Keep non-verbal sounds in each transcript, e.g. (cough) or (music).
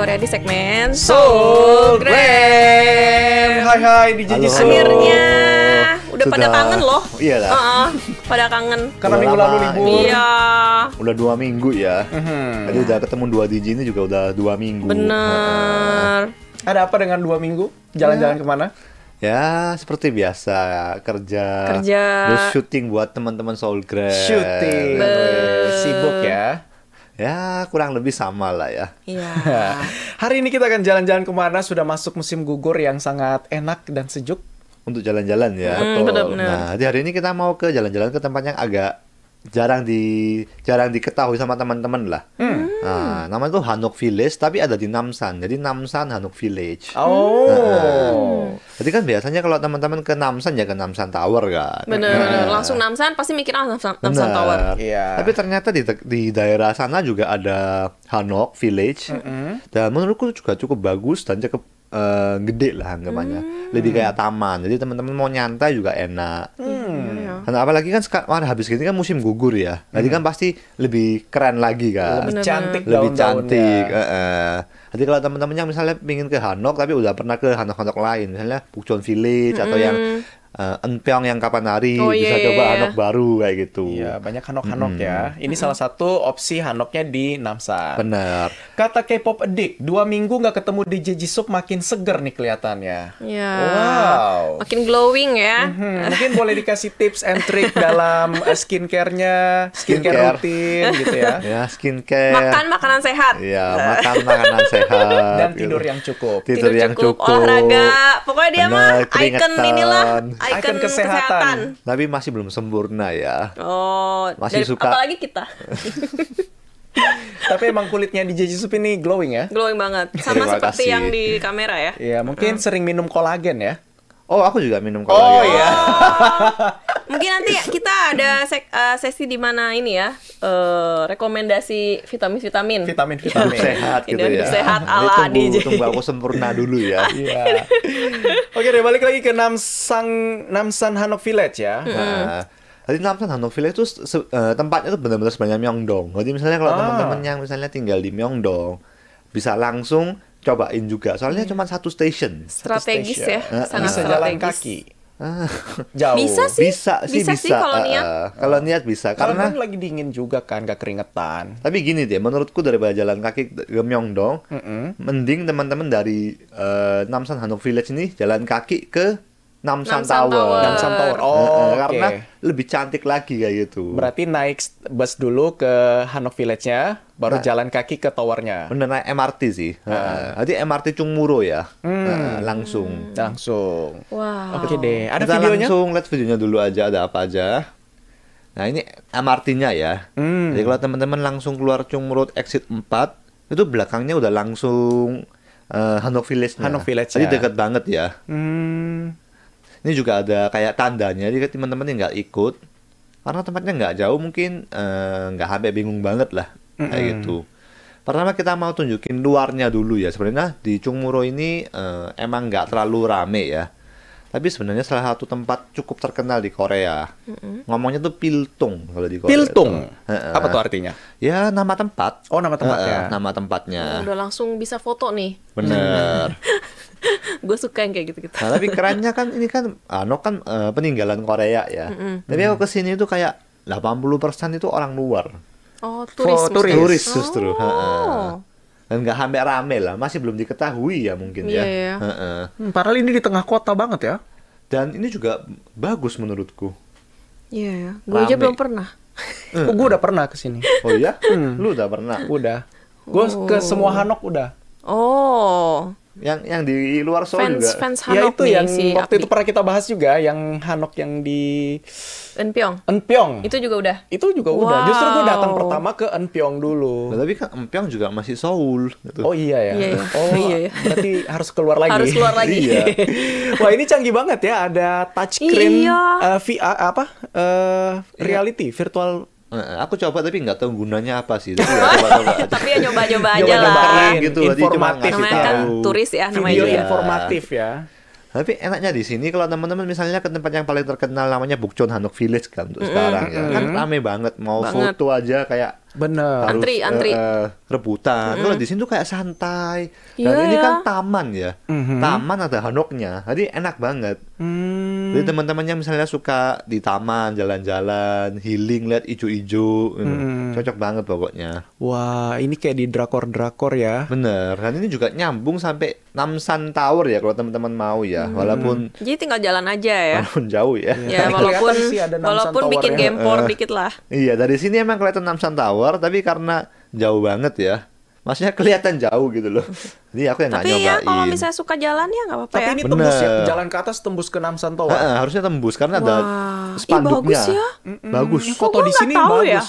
Korea di segmen Soul Gram. Hai hai di Jiji Akhirnya udah Sudah. pada kangen loh. Iya lah. Uh -uh, pada kangen. Karena udah minggu lalu libur. Iya. Udah dua minggu ya. Mm -hmm. Tadi udah ketemu dua DJ ini juga udah dua minggu. benar Uh Ada apa dengan dua minggu? Jalan-jalan iya. kemana? Ya, seperti biasa kerja. Kerja. Terus syuting buat teman-teman Soul Grand. Syuting. Sibuk ya ya kurang lebih sama lah ya. Iya. (laughs) Hari ini kita akan jalan-jalan kemana? Sudah masuk musim gugur yang sangat enak dan sejuk. Untuk jalan-jalan ya. Mm, benar, benar. Nah, di hari ini kita mau ke jalan-jalan ke tempat yang agak jarang di jarang diketahui sama teman-teman lah. Hmm. Nah, nama itu Hanok Village tapi ada di Namsan. Jadi Namsan Hanok Village. Oh. Nah, jadi kan biasanya kalau teman-teman ke Namsan ya ke Namsan Tower kan. benar nah. langsung Namsan pasti mikir ah Namsan, Namsan Tower. Iya. Tapi ternyata di di daerah sana juga ada Hanok Village. Mm -hmm. Dan menurutku juga cukup bagus dan cukup uh, gede lah anggapannya. Hmm. Lebih kayak taman. Jadi teman-teman mau nyantai juga enak. Hmm. Iya, karena apalagi kan sekarang habis gini kan musim gugur ya. Nanti hmm. kan pasti lebih keren lagi kan. Lebih cantik Lebih cantik. Uh, uh. Jadi kalau teman-teman yang misalnya ingin ke Hanok tapi udah pernah ke Hanok-Hanok lain, misalnya Bukchon, Village hmm. atau yang hmm uh, eh, Enpiong yang kapan hari oh, iya, bisa yeah. coba iya. hanok baru kayak gitu. Iya, banyak hanok-hanok ya. hmm. ya. Ini salah satu opsi hanoknya di Namsan. Benar. Kata K-pop Addict, dua minggu nggak ketemu DJ Jisuk makin seger nih kelihatannya. Iya. Wow. Makin glowing ya. hmm Mungkin boleh dikasih tips and trick (laughs) dalam eh, skincare-nya, skincare, skincare rutin gitu ya. (laughs) Ya, skincare. Makan makanan sehat. Iya, makan makanan sehat. Dan gitu. tidur yang cukup. Tidur, tidur yang cukup, cukup, olahraga. Pokoknya dia mah icon inilah icon, kesehatan. kesehatan. Tapi masih belum sempurna ya. Oh, masih dari, suka. Apalagi kita. (laughs) Tapi emang kulitnya di Supi ini glowing ya? Glowing banget. Sama seperti yang di kamera ya. Iya, mungkin hmm. sering minum kolagen ya. Oh, aku juga minum kalau Oh iya. Oh. (laughs) Mungkin nanti kita ada sek, uh, sesi di mana ini ya, uh, rekomendasi vitamin-vitamin. Vitamin-vitamin iya. sehat gitu ya. sehat ala di. Tunggu aku sempurna dulu ya. (laughs) Iya. Oke, deh balik lagi ke Namsang Namsan Hanok Village ya. Mm -hmm. nah, jadi Namsan Hanok Village itu uh, tempatnya tuh benar-benar sebanyak Myeongdong. Jadi misalnya kalau ah. teman-teman yang misalnya tinggal di Myeongdong bisa langsung cobain juga. Soalnya hmm. cuma satu station. Strategis satu station. ya, uh, sangat bisa jalan kaki. Uh, (laughs) jauh. Bisa sih. Bisa sih bisa. bisa. Sih, kalau niat. Uh, kalau niat bisa karena, karena kan lagi dingin juga kan, gak keringetan. Tapi gini deh, menurutku dari jalan kaki ke Myeongdong, mm mending teman-teman dari uh, Namsan Hanok Village ini jalan kaki ke Namsan, Namsan Tower. Tower. Namsan Tower. Oh, uh, okay. karena lebih cantik lagi kayak gitu. Berarti naik bus dulu ke Hanok Village-nya, baru nah, jalan kaki ke towernya. Bener naik MRT sih. Nah. MRT MRT Cungmuro ya. Hmm. Nah, langsung. Langsung. Wow. Oke okay deh. Ada Kita videonya? langsung lihat videonya dulu aja ada apa aja. Nah, ini MRT-nya ya. Hmm. Jadi kalau teman-teman langsung keluar Cungmuro exit 4, itu belakangnya udah langsung uh, Hanok Village. -nya. Hanok Village. Jadi dekat banget ya. Hmm. Ini juga ada kayak tandanya. Jadi teman-teman yang nggak ikut karena tempatnya nggak jauh mungkin eh, nggak uh, sampai bingung banget lah mm-hmm. kayak gitu. Pertama kita mau tunjukin luarnya dulu ya. Sebenarnya di Cungmuro ini uh, emang nggak terlalu rame ya. Tapi sebenarnya salah satu tempat cukup terkenal di Korea. Mm-hmm. Ngomongnya tuh Piltung kalau di Korea. Piltung. Itu. Apa tuh artinya? Ya nama tempat. Oh, nama tempatnya. Uh, nama tempatnya. Oh, udah langsung bisa foto nih. Bener. (laughs) gue suka yang kayak gitu-gitu. Nah, tapi kerennya kan ini kan Ano kan uh, peninggalan Korea ya. Mm-hmm. Tapi aku kesini tuh kayak 80% itu orang luar. Oh, turis. turis. turis oh. justru. Oh. Ha -ha. Dan nggak hampir rame lah, masih belum diketahui ya mungkin yeah, ya. Yeah. Iya. Ha Hmm, padahal ini di tengah kota banget ya. Dan ini juga bagus menurutku. Iya, yeah, yeah. gue aja belum pernah. Eh, oh, gue eh. udah pernah kesini. Oh iya? Hmm. Lu udah pernah? Udah. Gue oh. ke semua Hanok udah. Oh yang yang di luar Seoul fans, juga. Fans ya, Hanok ya itu yang si waktu Abdi. itu pernah kita bahas juga yang Hanok yang di Enpyong. Enpyong. Itu juga udah. Itu juga wow. udah. Justru gue datang pertama ke Enpyong dulu. Nah, tapi kan Enpyong juga masih Seoul gitu. Oh iya ya. Iya, iya. Oh (laughs) iya, iya. Berarti harus keluar lagi. Harus keluar lagi. iya. (laughs) Wah, ini canggih banget ya ada touchscreen iya. uh, eh, VR apa? Uh, reality, iya. virtual Eh, aku coba tapi nggak tahu gunanya apa sih. Tapi ya, (laughs) coba, coba ya aja. nyoba-nyoba aja lah. gitu informatif cuma namanya kan turis ya namanya Video informatif ya. Tapi enaknya di sini kalau teman-teman misalnya ke tempat yang paling terkenal namanya Bukchon Hanok Village kan untuk mm -hmm. sekarang ya. Kan rame banget mau banget. foto aja kayak Bener. Harus, antri, antri. Uh, rebutan. Mm. Kalau di sini tuh kayak santai. Dan yeah. ini iya. kan taman ya. Mm -hmm. Taman ada hanoknya. Jadi enak banget. Hmm. Jadi teman-teman yang misalnya suka di taman jalan-jalan, healing lihat ijo-ijo, hmm. cocok banget pokoknya. Wah, ini kayak di drakor-drakor ya. Bener, dan ini juga nyambung sampai Namsan Tower ya kalau teman-teman mau ya, hmm. walaupun. Jadi tinggal jalan aja ya. Walaupun jauh ya. Iya. Ya walaupun walaupun bikin ya. gempor uh, dikit lah. Iya dari sini emang kelihatan Namsan Tower, tapi karena jauh banget ya maksudnya kelihatan jauh gitu loh. (laughs) Jadi aku yang nggak nyobain. Tapi ya kalau iya. misalnya suka jalan ya nggak apa-apa ya. Tapi ini tembus ya, jalan ke atas tembus ke Namsan santo. Ha, harusnya tembus karena Wah. ada spanduknya. Ih, bagus ya. Mm-mm. Bagus. Ya, Foto di sini bagus. Ya?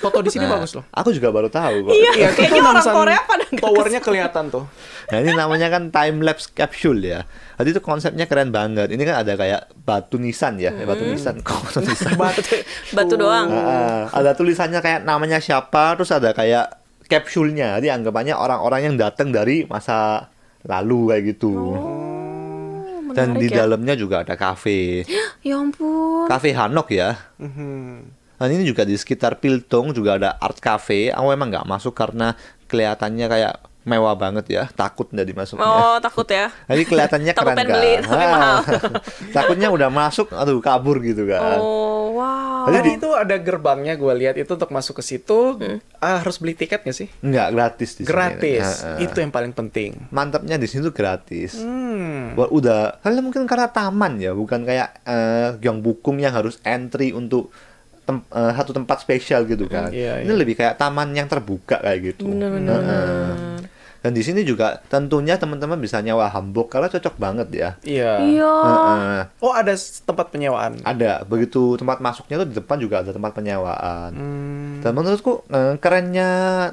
Foto di sini nah, bagus loh. Aku juga baru tahu Iya, ya, kayaknya orang Korea pada nggak Towernya kelihatan tuh. Nah, ini namanya kan time lapse capsule ya. Jadi itu konsepnya keren banget. Ini kan ada kayak batu nisan ya, eh, hmm. (laughs) batu nisan, batu nisan. batu doang. Nah, ada tulisannya kayak namanya siapa, terus ada kayak kapsulnya. Jadi anggapannya orang-orang yang datang dari masa lalu kayak gitu. Oh. Dan di ya? dalamnya juga ada kafe. (gasps) ya ampun. Kafe Hanok ya. mm ini juga di sekitar Piltong juga ada art cafe. Aku emang nggak masuk karena kelihatannya kayak mewah banget ya takut nggak dimasuknya oh takut ya (laughs) jadi kelihatannya keren kan beli, tapi ah. mahal. (laughs) takutnya udah masuk aduh kabur gitu kan oh Tadi itu ada gerbangnya gue lihat itu untuk masuk ke situ hmm. ah, harus beli tiket gak sih? Enggak, gratis di Gratis. Sini. Itu yang paling penting. Mantapnya di sini tuh gratis. Hmm. Buat udah, karena mungkin karena taman ya, bukan kayak uh, eh, yang bukum yang harus entry untuk tem uh, satu tempat spesial gitu kan. Hmm, iya, iya. Ini lebih kayak taman yang terbuka kayak gitu. Benar-benar. Uh -uh. Dan di sini juga tentunya teman-teman bisa nyewa Hamburg karena cocok banget ya. Iya. Iya. Uh -uh. Oh ada tempat penyewaan. Ada. Begitu tempat masuknya tuh di depan juga ada tempat penyewaan. Hmm. Dan menurutku uh, kerennya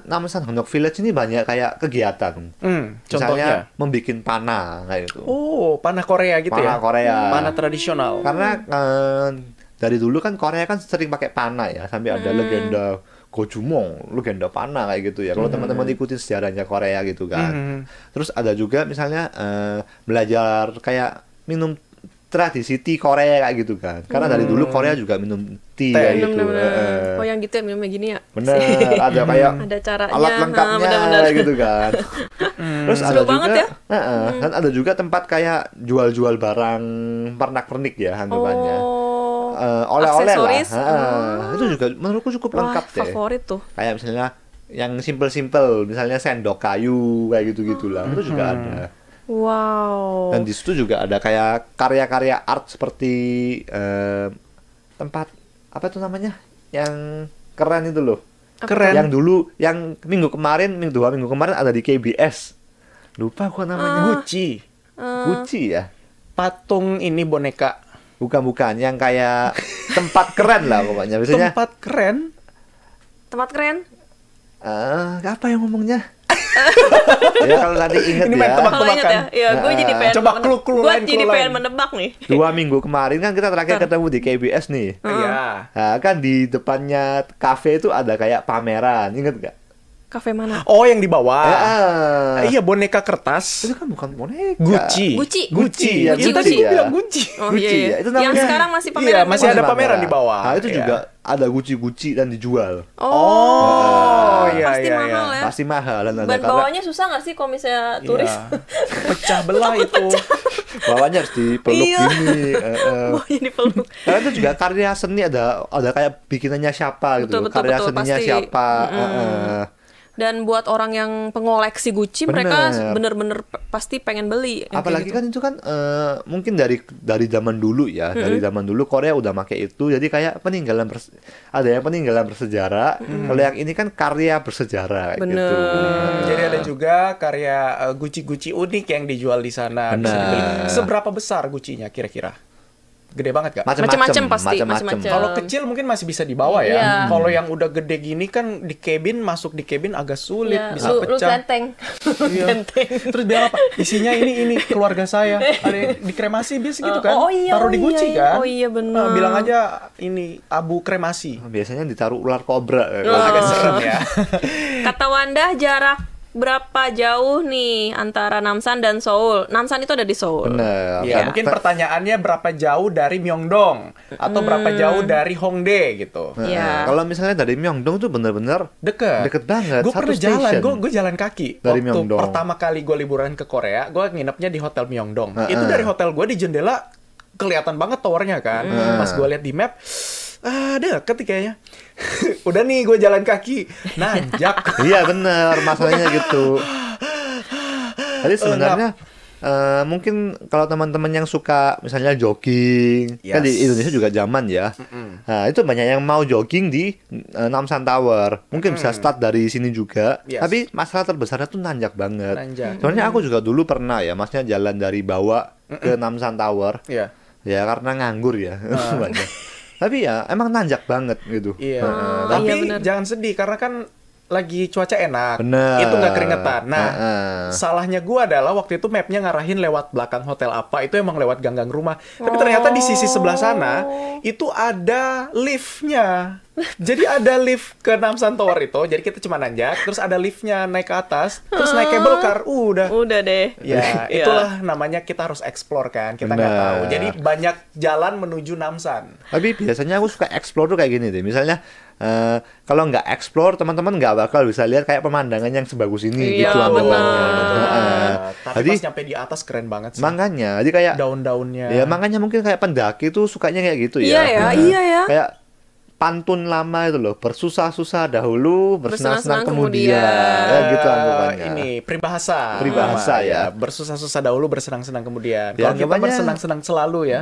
Namsan Honok Village ini banyak kayak kegiatan. Hmm, contohnya Misalnya membuat panah kayak itu. Oh panah Korea gitu panah ya. Panah Korea. Hmm. Panah tradisional. Karena uh, dari dulu kan Korea kan sering pakai panah ya sampai ada hmm. legenda Gojumong lu Genda kayak gitu ya kalau hmm. teman-teman ikutin sejarahnya Korea gitu kan hmm. terus ada juga misalnya uh, belajar kayak minum tradisi tea Korea kayak gitu kan. Karena hmm. dari dulu hmm. Korea juga minum tea kayak gitu. Bener -bener. Oh yang gitu ya minumnya gini ya. Bener, (laughs) ada kayak ada caranya, alat nah, lengkapnya bener -bener. gitu kan. (laughs) hmm. Terus ada juga ya? uh, hmm. ada juga tempat kayak jual-jual barang pernak-pernik ya handukannya Oh uh, oleh-oleh lah. Uh, itu juga menurutku cukup Wah, lengkap deh. Favorit tuh. Kayak misalnya yang simple-simple, misalnya sendok kayu kayak gitu-gitulah. Hmm. Itu juga hmm. ada. Wow. Dan di situ juga ada kayak karya-karya art seperti uh, tempat apa itu namanya? Yang keren itu loh. Keren. Yang dulu yang minggu kemarin, minggu dua minggu kemarin ada di KBS. Lupa gua namanya, uh, Gucci. Uh. Gucci ya. Patung ini boneka Bukan-bukan, yang kayak (laughs) tempat keren lah pokoknya. Biasanya tempat keren. Tempat keren? Eh, uh, apa yang ngomongnya? (laughs) ya kalau tadi inget Ini ya. Tebak kalau inget ya, ya nah, gue jadi pengen coba clue clue gue jadi pengen menebak nih. Dua minggu kemarin kan kita terakhir ketemu di KBS nih. Iya. -huh. Nah, kan di depannya kafe itu ada kayak pameran, inget gak? Kafe mana? Oh, yang di bawah. Ya, ah. ah, iya, boneka kertas. Itu kan bukan boneka. Gucci. Gucci. Gucci. Ya, Gucci. Itu tadi gue bilang Gucci. Oh, iya, Gucci. Iya, iya. itu namanya. Yang sekarang masih pameran. Iya, masih ada pameran di bawah. Nah, itu juga iya. ada Gucci-Gucci dan dijual. Oh, oh iya, pasti iya, iya. mahal ya. Pasti mahal dan ada bawahnya susah nggak sih kalau misalnya turis? Iya. Pecah belah itu. Pecah. bawahnya harus dipeluk iya. gini. Uh, uh. Bawahnya dipeluk. Karena itu juga karya seni ada ada kayak bikinannya siapa gitu. Betul, karya betul, seninya pasti. siapa. Mm -hmm. uh, uh dan buat orang yang pengoleksi Gucci, bener. mereka bener-bener pasti pengen beli. Apalagi gitu. kan itu kan uh, mungkin dari dari zaman dulu ya, mm-hmm. dari zaman dulu Korea udah make itu. Jadi kayak peninggalan ada yang peninggalan bersejarah. Mm-hmm. Kalau yang ini kan karya bersejarah gitu. bener. gitu. Nah. Jadi ada juga karya gucci eh, Gucci-Gucci unik yang dijual di sana. Bener. Seberapa besar Gucci-nya kira-kira? gede banget gak? Macam-macam pasti. Macam-macam. Kalau kecil mungkin masih bisa dibawa ya. Yeah. Kalau yang udah gede gini kan di cabin masuk di cabin agak sulit yeah. bisa lu, pecah. Lu ganteng. (laughs) iya. Terus biar apa? Isinya ini ini keluarga saya. Ada dikremasi biasa gitu oh, kan? Oh, iya. Taruh di oh guci iya, iya, kan? Oh iya benar. Nah, eh, bilang aja ini abu kremasi. Biasanya ditaruh ular kobra. Oh. Agak serem ya. Kata Wanda jarak berapa jauh nih antara Namsan dan Seoul? Namsan itu ada di Seoul. Benar. Ya. Mungkin pertanyaannya berapa jauh dari Myeongdong atau hmm. berapa jauh dari Hongdae gitu. ya. Kalau misalnya dari Myeongdong tuh bener-bener deket. Deket banget. Gue pernah station. jalan, gue gue jalan kaki. Dari Waktu Myeongdong. pertama kali gue liburan ke Korea, gue nginepnya di hotel Myeongdong. -uh. itu ah. dari hotel gue di jendela kelihatan banget towernya kan. -uh. Pas gue lihat di map, ada ah, deket kayaknya (laughs) udah nih gue jalan kaki nanjak (laughs) iya bener masalahnya gitu tapi sebenarnya Uh, mungkin kalau teman-teman yang suka misalnya jogging yes. kan di Indonesia juga zaman ya mm -mm. Nah, itu banyak yang mau jogging di uh, eh, Namsan Tower mungkin mm. bisa start dari sini juga yes. tapi masalah terbesarnya tuh nanjak banget nanjak. soalnya aku juga dulu pernah ya maksudnya jalan dari bawah mm -mm. ke Namsan Tower yeah. ya karena nganggur ya uh. (laughs) tapi ya emang nanjak banget gitu. Iya. Uh, tapi iya jangan sedih karena kan lagi cuaca enak, Bener. itu nggak keringetan. Nah, uh -uh. salahnya gue adalah waktu itu mapnya ngarahin lewat belakang hotel apa, itu emang lewat ganggang rumah. Tapi ternyata di sisi sebelah sana oh. itu ada liftnya. Jadi ada lift ke Namsan Tower itu, jadi kita cuma nanjak, terus ada liftnya naik ke atas, terus naik kabel car, uh, udah. Udah deh. Ya, iya. itulah namanya kita harus explore kan, kita nggak tahu. Jadi banyak jalan menuju Namsan. Tapi biasanya aku suka explore tuh kayak gini deh, misalnya uh, kalau nggak explore teman-teman nggak bakal bisa lihat kayak pemandangan yang sebagus ini iya, gitu lah uh, tapi jadi, pas nyampe di atas keren banget sih makanya jadi kayak daun-daunnya ya makanya mungkin kayak pendaki tuh sukanya kayak gitu ya iya ya, nah, iya ya. kayak pantun lama itu loh bersusah-susah dahulu bersenang-senang kemudian. kemudian ya gitu anggapannya ini peribahasa peribahasa hmm. ya iya, bersusah-susah dahulu bersenang-senang kemudian ya, kalau kita bersenang-senang selalu ya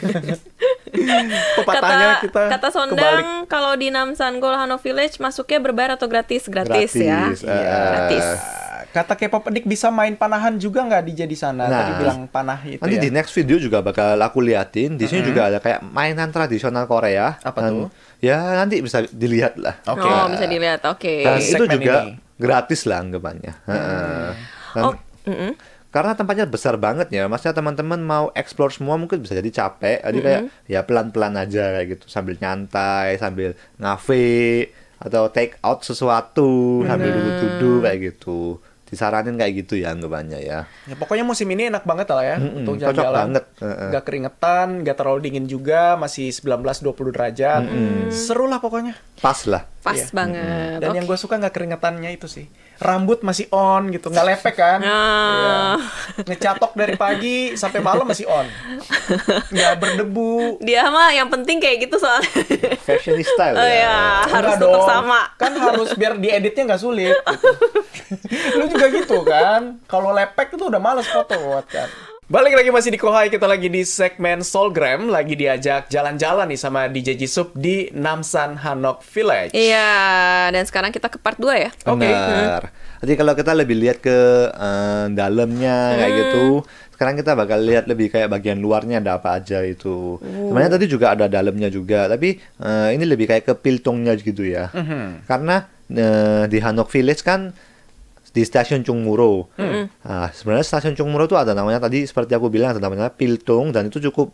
(laughs) kata, kita kata Sondang kebalik. kalau di Namsan Golhano Village masuknya berbayar atau gratis? Gratis, gratis ya. Uh, gratis. Kata K-pop Edik bisa main panahan juga nggak di jadi sana? Nah, Tadi bilang panah itu Nanti ya. di next video juga bakal aku liatin. Di sini -hmm. juga ada kayak mainan tradisional Korea. Apa Dan, tuh? Ya nanti bisa dilihat lah. Okay. Oh bisa dilihat. Oke. Okay. itu juga ini. gratis lah anggapannya. Hmm. Dan, oh karena tempatnya besar banget ya maksudnya teman-teman mau explore semua mungkin bisa jadi capek jadi kayak mm -hmm. ya pelan-pelan aja kayak gitu sambil nyantai sambil ngafe atau take out sesuatu Bener. sambil duduk-duduk kayak gitu disaranin kayak gitu ya anggapannya ya. ya pokoknya musim ini enak banget lah ya mm -mm, untuk jalan-jalan banget uh gak keringetan gak terlalu dingin juga masih 19-20 derajat mm -mm. seru lah pokoknya pas lah pas yeah. banget. Dan okay. yang gue suka nggak keringetannya itu sih. Rambut masih on gitu, nggak lepek kan? Ah. Yeah. Ngecatok dari pagi sampai malam masih on. Nggak berdebu. Dia mah yang penting kayak gitu soal. fashion style ya? Oh, ya. ya. harus tetap dong. sama. Kan harus biar dieditnya nggak sulit. Gitu. (laughs) Lu juga gitu kan? Kalau lepek itu udah males foto buat kan. Balik lagi masih di Kohai, kita lagi di segmen Solgram, lagi diajak jalan-jalan nih sama DJ Jisub di Namsan Hanok Village. Iya, dan sekarang kita ke part 2 ya. Oke. Okay. Benar. Jadi hmm. kalau kita lebih lihat ke uh, dalamnya hmm. kayak gitu, sekarang kita bakal lihat lebih kayak bagian luarnya ada apa aja itu. Uh. Sebenarnya tadi juga ada dalamnya juga, tapi uh, ini lebih kayak ke piltongnya gitu ya. Uh Karena uh, di Hanok Village kan di stasiun Cungmuro. Mm -hmm. Nah, sebenarnya stasiun Cungmuro itu ada namanya tadi seperti aku bilang ada namanya Piltung dan itu cukup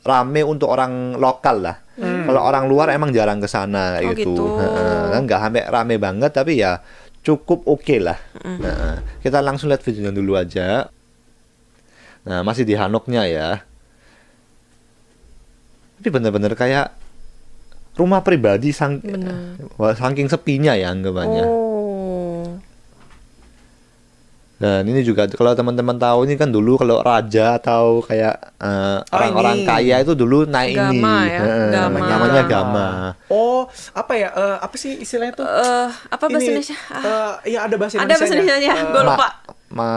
rame untuk orang lokal lah. Mm. Kalau orang luar emang jarang ke sana oh, gitu. gitu. Nah, nggak sampai rame banget tapi ya cukup oke okay lah. Mm. Nah, kita langsung lihat videonya dulu aja. Nah, masih di Hanoknya ya. Tapi benar-benar kayak rumah pribadi sang Bener. saking sepinya ya anggapannya. Oh. Dan ini juga kalau teman-teman tahu ini kan dulu kalau raja atau kayak eh, oh, orang-orang uh, kaya itu dulu naik gama, ini. Ya? Uh, gama. Namanya gama. Oh, apa ya? Uh, apa sih istilahnya tuh? Uh, apa bahasa Indonesia? Uh, ya ada bahasa Indonesia. Ada bahasa Indonesia uh, gue lupa. Ma, ma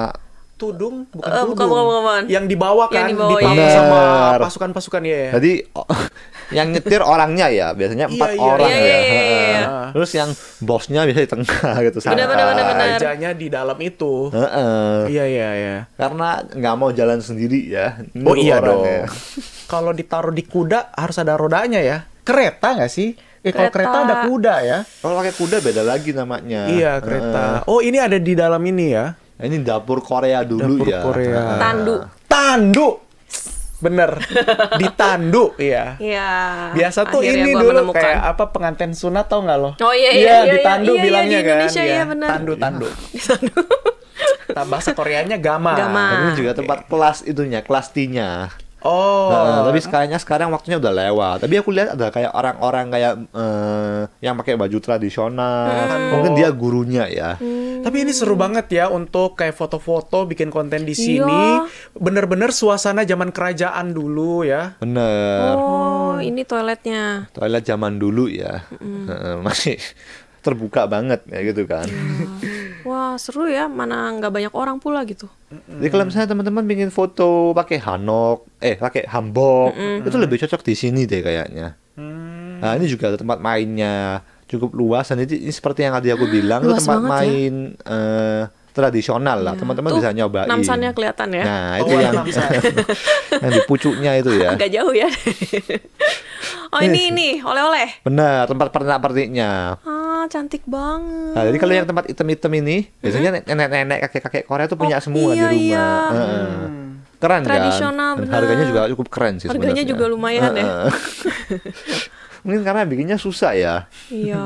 tudung bukan uh, tudung bukan, bukan, bukan, yang dibawa kan yang dibawa, dipakai yeah. sama pasukan-pasukan ya jadi oh, (laughs) yang nyetir orangnya ya biasanya iya, empat yeah, yeah. orang yeah, ya yeah, iya, terus yang bosnya biasanya di tengah (laughs) gitu sama rajanya di dalam itu uh -uh. iya iya iya karena nggak mau jalan sendiri ya oh iya dong ya. (laughs) kalau ditaruh di kuda harus ada rodanya ya kereta nggak sih Eh, kalau kereta ada kuda ya. Kalau pakai kuda beda lagi namanya. Iya, kereta. Uh. Oh, ini ada di dalam ini ya. Ini dapur Korea dulu dapur ya. Korea. Ah. Tandu. Tandu. Bener. Ditanduk ya. Iya. Biasa tuh ini dulu menemukan. kayak apa pengantin sunat tau nggak loh? Oh iya iya. Iya, iya ditandu iya, bilangnya iya, di kan. Indonesia, kan. Iya, iya bener. Tandu tandu. (laughs) tandu. bahasa Koreanya gama. Gama. Ini juga tempat okay. kelas itunya, kelas t Oh. Nah, tapi sekarang- sekarang waktunya udah lewat. Tapi aku lihat ada kayak orang-orang kayak uh, yang pakai baju tradisional. Hmm. Mungkin dia gurunya ya. Hmm tapi ini seru banget ya untuk kayak foto-foto, bikin konten di iya. sini. Bener-bener suasana zaman kerajaan dulu ya. Bener. Oh, ini toiletnya. Toilet zaman dulu ya. Mm. Masih (laughs) terbuka banget ya gitu kan. Iya. Wah seru ya, mana nggak banyak orang pula gitu. mm Jadi kalau misalnya teman-teman bikin foto pakai hanok, eh pakai hambok, mm itu lebih cocok di sini deh kayaknya. Mm. Nah ini juga tempat mainnya cukup luas dan ini, ini seperti yang tadi aku ah, bilang luas tempat ya. main ya? uh, tradisional lah. Hmm. Teman-teman ya. bisa nyobain. Namsannya kelihatan ya. Nah, oh, itu oh, yang iya, (laughs) yang di pucuknya itu ya. Agak jauh ya. oh, ini ini oleh-oleh. Benar, tempat pernak-perniknya. Ah, cantik banget. Nah, jadi kalau yang tempat item-item ini, mm-hmm. biasanya nenek-nenek, kakek-kakek Korea tuh punya oh, semua iya, di rumah. Iya. Uh, hmm. Keren kan? Tradisional, kan? Harganya juga cukup keren sih Harganya sebenarnya. juga lumayan ya. (laughs) mungkin karena bikinnya susah ya. Iya.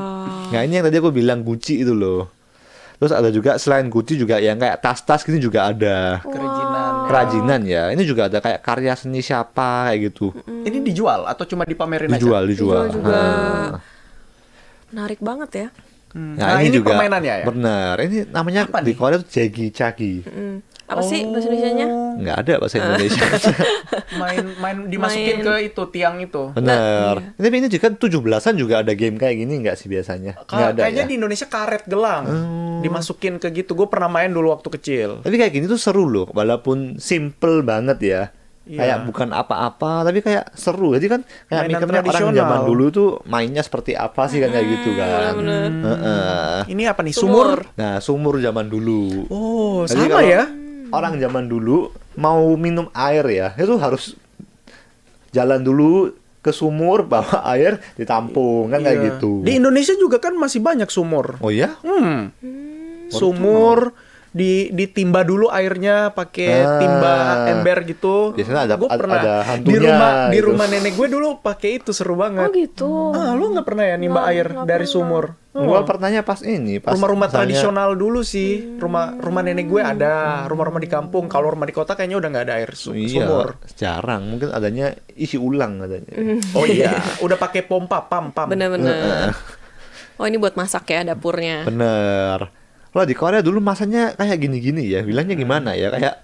nah ini yang tadi aku bilang guci itu loh. Terus ada juga selain guci juga yang kayak tas-tas gitu juga ada. Wow. Kerajinan. Ya. Kerajinan ya. Ini juga ada kayak karya seni siapa kayak gitu. Mm. Ini dijual atau cuma dipamerin dijual, aja? Dijual, dijual. juga. Hmm. Menarik banget ya. Hmm. Nah, nah ini, ini juga permainannya ya. Benar. Ini namanya Apa di nih? Korea tuh jegi cagi. Mm apa oh. sih bahasa Indonesia-nya? Oh. Nggak ada bahasa Indonesia. (laughs) main main dimasukin main. ke itu tiang itu. Benar. Nah, iya. Tapi ini juga tujuh belasan juga ada game kayak gini nggak sih biasanya? Ka nggak ada kayaknya ya? di Indonesia karet gelang. Hmm. Dimasukin ke gitu. Gue pernah main dulu waktu kecil. Tapi kayak gini tuh seru loh, walaupun simple banget ya. Iya. Kayak bukan apa-apa, tapi kayak seru. Jadi kan kayak mikirnya orang zaman dulu tuh mainnya seperti apa sih kan kayak gitu kan. Iya, bener -bener. Uh Ini apa nih sumur? Nah, sumur zaman dulu. Oh, Jadi sama kalau, ya orang zaman dulu mau minum air ya itu harus jalan dulu ke sumur (laughs) bawa air ditampung kan iya. kayak gitu di Indonesia juga kan masih banyak sumur oh ya hmm. sumur di ditimba dulu airnya pakai ah, timba ember gitu. sana ada gua pernah ada hantunya, di rumah gitu. di rumah nenek gue dulu pakai itu seru banget. Oh gitu. Ah, lu nggak pernah ya nimba nah, air dari pernah. sumur? Hmm. Gua pernahnya pas ini, pas rumah-rumah misalnya... tradisional dulu sih. Hmm. Rumah rumah nenek gue ada, rumah-rumah di kampung. Kalau rumah di kota kayaknya udah nggak ada air su iya, sumur. Jarang, mungkin adanya isi ulang adanya. Hmm. oh iya, (laughs) udah pakai pompa pam pam. Bener-bener. Oh ini buat masak ya dapurnya. Bener lah di Korea dulu masanya kayak gini-gini ya, bilangnya hmm. gimana ya kayak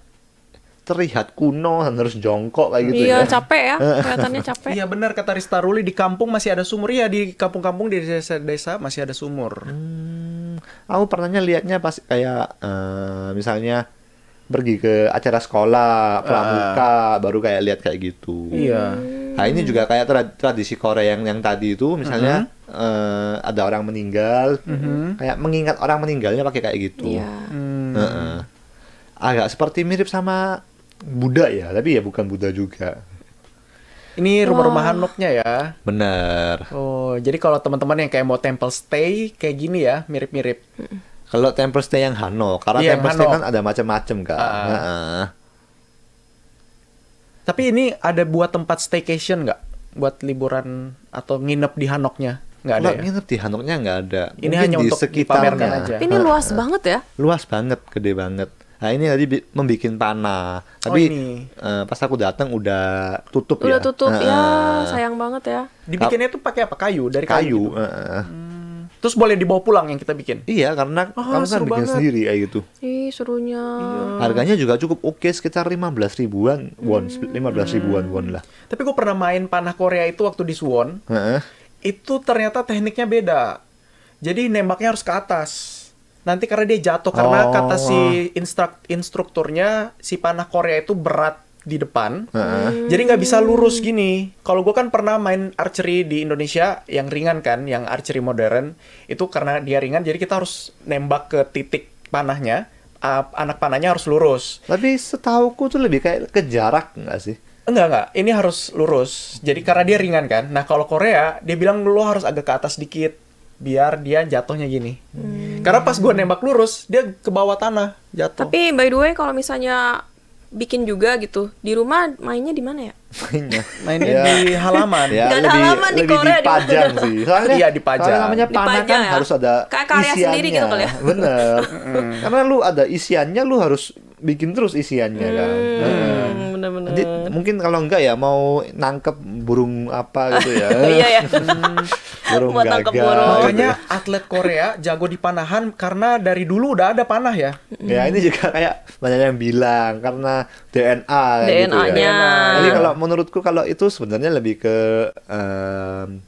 terlihat kuno terus jongkok kayak gitu iya, ya. Iya capek ya, (laughs) eh. kelihatannya capek. Iya benar kata Rista Ruli di kampung masih ada sumur ya di kampung-kampung di desa-desa masih ada sumur. Hmm, aku pernahnya liatnya pas kayak uh, misalnya pergi ke acara sekolah, pramuka, uh. baru kayak lihat kayak gitu. Iya. Nah ini juga kayak tra tradisi Korea yang yang tadi itu, misalnya uh -huh. uh, ada orang meninggal, uh mhm. -huh. kayak mengingat orang meninggalnya pakai kayak gitu. Iya. Uh -uh. Agak seperti mirip sama Buddha ya, tapi ya bukan Buddha juga. Ini rumah rumahan Hanoknya ya. Benar. Oh, jadi kalau teman-teman yang kayak mau temple stay kayak gini ya, mirip-mirip. Uh -uh. Kalau Temple Stay yang Hano, karena yeah, Temple Hano. Stay kan ada macam-macam kan. Uh, uh. Tapi ini ada buat tempat staycation nggak? Buat liburan atau nginep di Hanoknya? Nggak ada. ya? nginep di Hanoknya nggak ada. Ini Mungkin hanya di untuk sekitarnya. Aja. ini luas banget ya? Luas banget, gede banget. Nah ini tadi membuat panah, tapi oh, uh, pas aku datang udah tutup udah ya. Udah tutup uh, ya, sayang banget ya. Dibikinnya tuh pakai apa kayu dari kayu. kayu gitu. uh, hmm Terus boleh dibawa pulang yang kita bikin? Iya, karena oh, kamu kan bikin banget. sendiri kayak gitu. Ih, serunya. Iya. Harganya juga cukup oke, okay, sekitar 15 ribuan won, hmm. 15 ribuan won lah. Tapi gue pernah main panah Korea itu waktu di Suwon. Heeh. Itu ternyata tekniknya beda. Jadi nembaknya harus ke atas. Nanti karena dia jatuh karena oh. kata si instrukturnya si panah Korea itu berat di depan. Hmm. Jadi nggak bisa lurus gini. Kalau gue kan pernah main archery di Indonesia yang ringan kan, yang archery modern itu karena dia ringan, jadi kita harus nembak ke titik panahnya. Uh, anak panahnya harus lurus. Tapi setauku tuh lebih kayak ke jarak nggak sih? Enggak, enggak. Ini harus lurus. Jadi karena dia ringan kan. Nah, kalau Korea, dia bilang lo harus agak ke atas dikit. Biar dia jatuhnya gini. Hmm. Karena pas gue nembak lurus, dia ke bawah tanah. Jatuh. Tapi by the way, kalau misalnya bikin juga gitu di rumah mainnya di mana ya mainnya (laughs) mainnya ya. di halaman ya, Gak lebih, halaman di lebih Korea dipajang di sih iya, soalnya iya dipajang soalnya namanya panah kan ya? harus ada Kayak karya isiannya sendiri gitu kali ya bener (laughs) mm. (laughs) karena lu ada isiannya lu harus bikin terus isiannya kan hmm. Nah. bener-bener mungkin kalau enggak ya mau nangkep burung apa gitu ya. (laughs) iya ya. (laughs) burung Buat gagal. Burung. Gitu. Makanya atlet Korea jago di panahan karena dari dulu udah ada panah ya. Mm. Ya ini juga kayak banyak yang bilang karena DNA DNA-nya. Gitu ya. Jadi kalau menurutku kalau itu sebenarnya lebih ke um,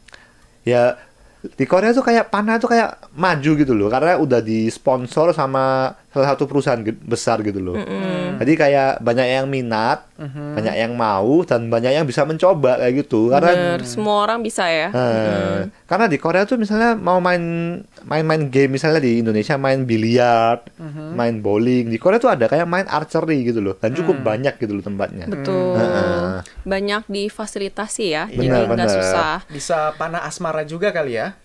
ya di Korea tuh kayak panah tuh kayak maju gitu loh karena udah disponsor sama salah satu perusahaan besar gitu loh. Mm-hmm. Jadi kayak banyak yang minat, mm-hmm. banyak yang mau dan banyak yang bisa mencoba kayak gitu. Karena Bener, semua orang bisa ya. Eh, hmm Karena di Korea tuh misalnya mau main main-main game misalnya di Indonesia main biliar, mm-hmm. main bowling. Di Korea tuh ada kayak main archery gitu loh dan cukup mm. banyak gitu loh tempatnya. Betul. Mm. Banyak difasilitasi ya. Bener, jadi nggak susah. Bisa panah asmara juga kali ya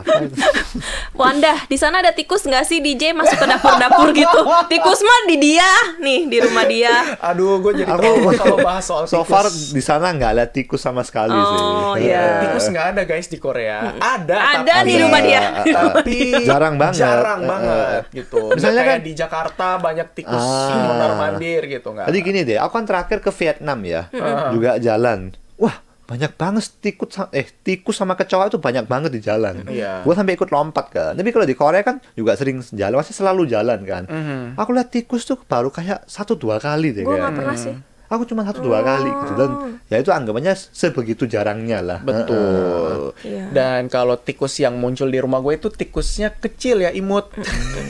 itu? (laughs) Wanda, di sana ada tikus nggak sih DJ masuk ke dapur-dapur gitu? Tikus mah di dia, nih di rumah dia. Aduh, gue jadi aku kalau bahas soal tikus. So far di sana nggak ada tikus sama sekali oh, sih. Oh (laughs) iya. Tikus nggak ada guys di Korea. Ada. Ada tapi, di rumah dia. Iya, tapi jarang banget. Jarang eh, eh, banget eh. gitu. Misalnya kan di Jakarta banyak tikus mondar ah, mandir gitu nggak? Tadi gini deh, aku kan terakhir ke Vietnam ya, uh, juga jalan. Wah, banyak banget tikus eh tikus sama kecoa itu banyak banget di jalan. Yeah. Gue sampai ikut lompat kan. Tapi kalau di Korea kan juga sering jalan, masih selalu jalan kan. Mm -hmm. Aku lihat tikus tuh baru kayak satu dua kali deh. Gue kan. gak pernah mhm. sih aku cuma satu dua oh. kali gitu dan oh. ya itu anggapannya sebegitu jarangnya lah betul uh, dan kalau tikus yang muncul di rumah gue itu tikusnya kecil ya imut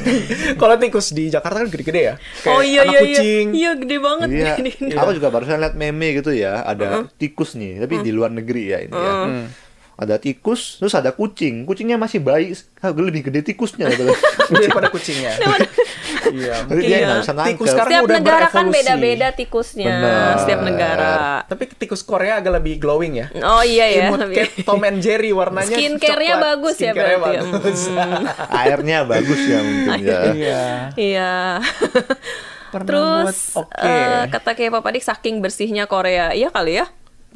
(laughs) kalau tikus di Jakarta kan gede-gede ya kayak oh, iya, anak iya, iya. kucing iya, iya gede banget iya. Gini, gini. aku juga barusan lihat meme gitu ya ada uh -huh. tikus nih tapi uh -huh. di luar negeri ya ini uh -huh. ya hmm ada tikus, terus ada kucing. Kucingnya masih baik, lebih gede tikusnya gitu. (laughs) daripada kucingnya. Iya, iya, mungkin dia nggak ya, bisa nangkep. Tikus sekarang Setiap udah negara kan berevolusi. kan beda-beda tikusnya. Bener. Setiap negara. Tapi tikus Korea agak lebih glowing ya. Oh iya ya. Imut kayak Tom and Jerry warnanya Skincare-nya bagus ya Skin ya berarti. Bagus. Hmm. (laughs) Airnya bagus ya mungkin ya. Iya. Iya. Terus buat, okay. uh, eh, kata kayak Pak Padik saking bersihnya Korea. Iya kali ya?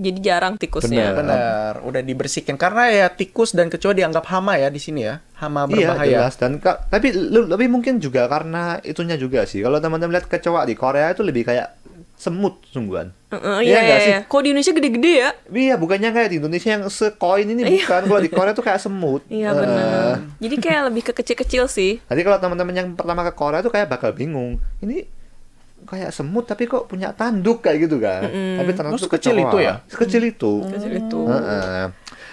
jadi jarang tikusnya. Benar. Benar. Udah dibersihin karena ya tikus dan kecoa dianggap hama ya di sini ya. Hama iya, berbahaya. Iya, jelas. Dan tapi lebih mungkin juga karena itunya juga sih. Kalau teman-teman lihat kecoa di Korea itu lebih kayak semut sungguhan. Uh, iya, iya, iya, sih? Iya. Kok di Indonesia gede-gede ya? Iya, bukannya kayak di Indonesia yang sekoin ini iya. bukan. kalau di Korea tuh kayak semut. Iya, benar. Jadi kayak lebih ke kecil-kecil sih. Tadi kalau teman-teman yang pertama ke Korea tuh kayak bakal bingung. Ini kayak semut tapi kok punya tanduk kayak gitu kan mm tapi ternyata oh, sekecil itu ya mm. sekecil itu sekecil itu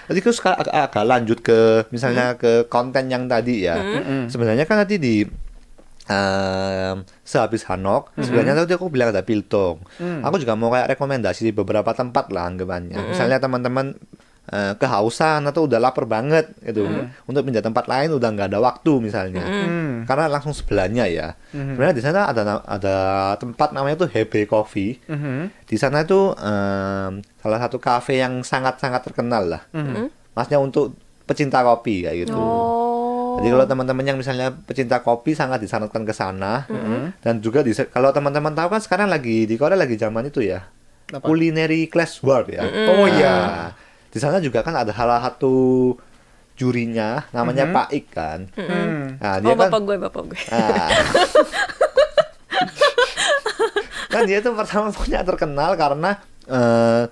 jadi kita sekarang agak lanjut ke misalnya mm ke konten yang tadi ya mm sebenarnya kan tadi di uh, sehabis Hanok mm-hmm. sebenarnya tadi aku bilang ada Piltong mm. aku juga mau kayak rekomendasi di beberapa tempat lah anggapannya mm misalnya teman-teman uh, kehausan atau udah lapar banget gitu hmm. untuk pindah tempat lain udah nggak ada waktu misalnya hmm. hmm. karena langsung sebelahnya ya hmm. sebenarnya di sana ada ada tempat namanya tuh Hebe Coffee hmm. di sana itu um, salah satu kafe yang sangat sangat terkenal lah hmm. hmm. masnya untuk pecinta kopi ya gitu oh. Jadi kalau teman-teman yang misalnya pecinta kopi sangat disarankan ke sana mm dan juga di, kalau teman-teman tahu kan sekarang lagi di Korea lagi zaman itu ya Apa? culinary class world ya. mm Oh iya. Nah, di sana juga kan ada salah satu jurinya namanya mm -hmm. Pak Ik kan. Mm -hmm. Nah, oh, dia oh, kan, bapak gue, bapak gue. Nah, (laughs) kan dia tuh pertama punya terkenal karena uh,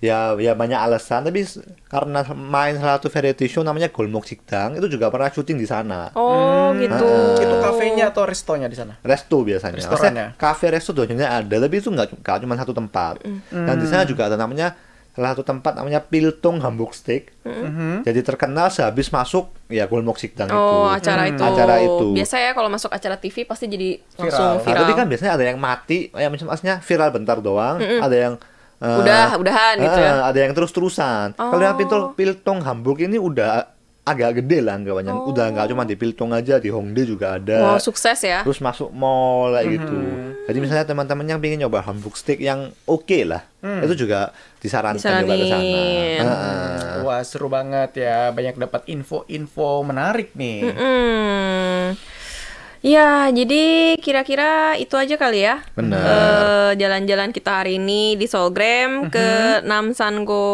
ya ya banyak alasan tapi karena main salah satu variety show namanya Golmok Cikdang itu juga pernah syuting di sana. Oh hmm. gitu. Nah, itu kafenya atau restonya di sana? Resto biasanya. Restorannya. kafe resto doanya ada tapi itu nggak cuma satu tempat. Mm. Dan di sana juga ada namanya lah satu tempat namanya Piltung Hamburg Steak. Mm-hmm. mm-hmm. Jadi terkenal sehabis masuk ya Gulmok Sikdang oh, itu. acara mm-hmm. itu. Acara itu. Biasanya ya, kalau masuk acara TV pasti jadi langsung viral. viral. Nah, tapi kan biasanya ada yang mati, yang maksudnya viral bentar doang, mm-hmm. ada yang uh, udah udahan uh, gitu ya. Eh, ada yang terus-terusan. Oh. Kalau yang oh. Piltung Piltung Hamburg ini udah agak gede lah anggapannya. Oh. Udah nggak cuma di Piltung aja, di Hongdae juga ada. Oh, sukses ya. Terus masuk mall kayak mm-hmm. gitu. Jadi misalnya teman-teman yang pengen nyoba Hamburg Steak yang oke okay lah, mm. itu juga disarankan Disaranin. juga ke sana. uh Wah seru banget ya, banyak dapat info-info menarik nih. mm hmm. Ya, jadi kira-kira itu aja kali ya. Benar. jalan eh, jalan-jalan kita hari ini di Solgram mm ke mm-hmm. Namsan Go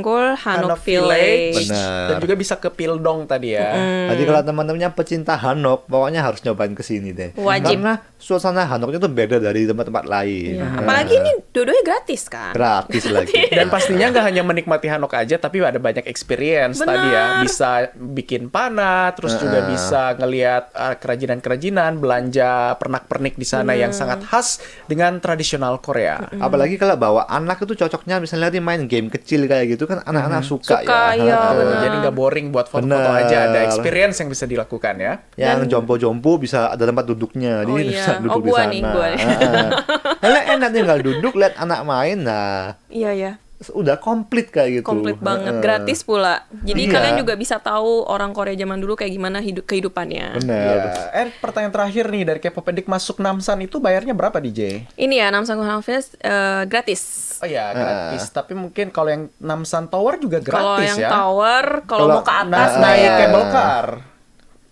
Gol Hanok, Hanok Village. Village. Dan juga bisa ke Pildong tadi ya. Mm. Jadi kalau teman-temannya pecinta Hanok, pokoknya harus nyobain ke sini deh. Wajib. Karena suasana Hanoknya tuh beda dari tempat-tempat lain. Ya. Nah. Apalagi ini dua-duanya gratis kan? Gratis (laughs) lagi. Dan pastinya nggak hanya menikmati Hanok aja, tapi ada banyak experience Benar. tadi ya. Bisa bikin panah, terus nah. juga bisa ngelihat uh, eh, kerajinan-kerajinan, belanja pernak-pernik di sana hmm. yang sangat khas dengan tradisional Korea. Hmm. Apalagi kalau bawa anak itu cocoknya misalnya dia main game kecil kecil kayak gitu kan anak-anak hmm. suka, suka ya. ya Jadi nggak boring buat foto-foto aja, ada experience yang bisa dilakukan ya. Yang jompo-jompo bisa ada tempat duduknya, oh, jadi iya. bisa duduk oh, di sana. Nih, gua nih. enak tinggal duduk lihat anak main nah. Iya iya udah komplit kayak gitu. Komplit banget, uh, gratis pula. Jadi iya. kalian juga bisa tahu orang Korea zaman dulu kayak gimana hidup kehidupannya. Benar. Yeah. Eh pertanyaan terakhir nih dari Kepopedik masuk Namsan itu bayarnya berapa DJ? Ini ya Namsan Fest uh, eh, gratis. Oh ya gratis, uh. tapi mungkin kalau yang Namsan Tower juga gratis kalo ya. Kalau yang Tower, kalau mau ke atas nah, naik uh, cable car.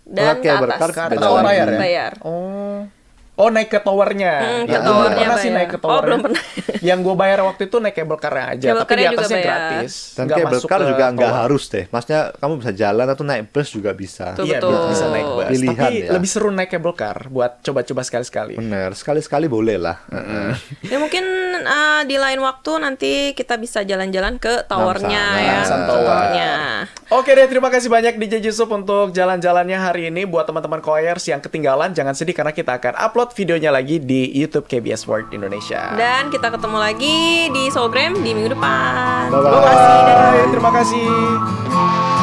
Dan ke atas, ke atas bayar ya. Bayar. Oh. Oh naik ke towernya. Hmm, ke ya, towernya belum pernah sih naik ke tower. Oh belum pernah. yang gue bayar waktu itu naik cable car aja, cable tapi di atasnya gratis. Dan gak cable car juga nggak harus deh. Maksudnya kamu bisa jalan atau naik bus juga bisa. iya, bisa naik bus. Pilihan, tapi ya. lebih seru naik cable car buat coba-coba sekali-sekali. Bener, sekali-sekali boleh lah. ya mungkin uh, di lain waktu nanti kita bisa jalan-jalan ke towernya ya. Towernya. Oke deh, terima kasih banyak DJ Jisub untuk jalan-jalannya hari ini. Buat teman-teman koyers yang ketinggalan, jangan sedih karena kita akan upload upload videonya lagi di YouTube KBS World Indonesia. Dan kita ketemu lagi di Sogram di minggu depan. Bye -bye. Terima kasih. Dadah. Terima kasih.